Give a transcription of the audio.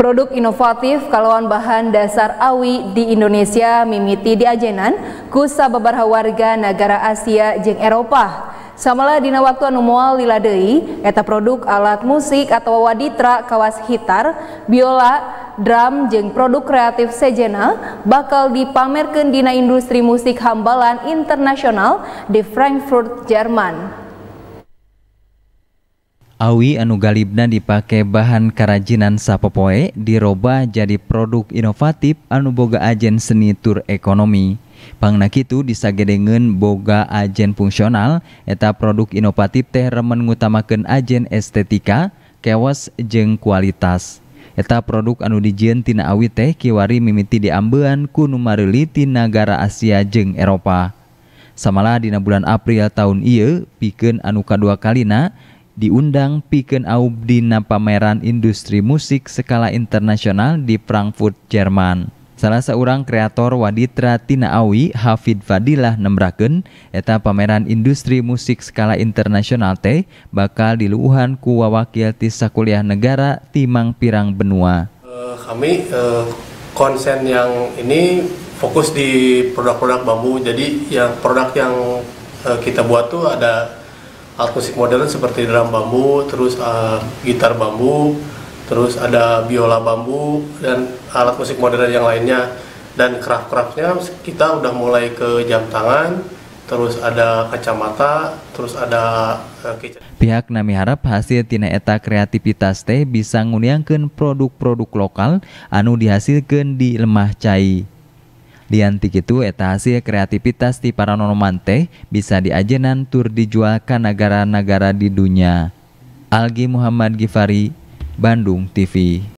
Produk inovatif kalauan bahan dasar awi di Indonesia mimiti di ajenan kusa beberapa warga negara Asia jeng Eropa. Samalah dina waktu anumual moal diladei eta produk alat musik atau waditra kawas hitar, biola, drum jeng produk kreatif sejena bakal dipamerkan dina industri musik hambalan internasional di Frankfurt, Jerman. Awi anu galibna dipake bahan kerajinan sapopoe diroba jadi produk inovatif anu boga ajen seni tur ekonomi. Pangna kitu disagedengen boga ajen fungsional eta produk inovatif teh remen ngutamakeun ajen estetika, kewas jeng kualitas. Eta produk anu dijen tina awi teh kiwari mimiti diambean ku numareuli ti Asia jeng Eropa. Samalah dina bulan April tahun ieu piken anu kadua kalina diundang Piken aub di pameran industri musik skala internasional di Frankfurt, Jerman. Salah seorang kreator Waditra Tina Awi, Hafid Fadilah nembraken, eta pameran industri musik skala internasional T, bakal diluuhan ku wawakil di sakuliah negara timang pirang benua. Eh, kami eh, konsen yang ini fokus di produk-produk bambu, jadi yang produk yang eh, kita buat tuh ada alat musik modern seperti drum bambu, terus uh, gitar bambu, terus ada biola bambu dan alat musik modern yang lainnya. Dan craft-craftnya kita udah mulai ke jam tangan, terus ada kacamata, terus ada uh, Pihak Nami harap hasil tina eta kreativitas teh bisa nguniangkan produk-produk lokal anu dihasilkan di lemah cai. Diantik itu eta hasil kreativitas di paranormal teh bisa diajenan tur dijual ke negara-negara di dunia. Algi Muhammad Gifari, Bandung TV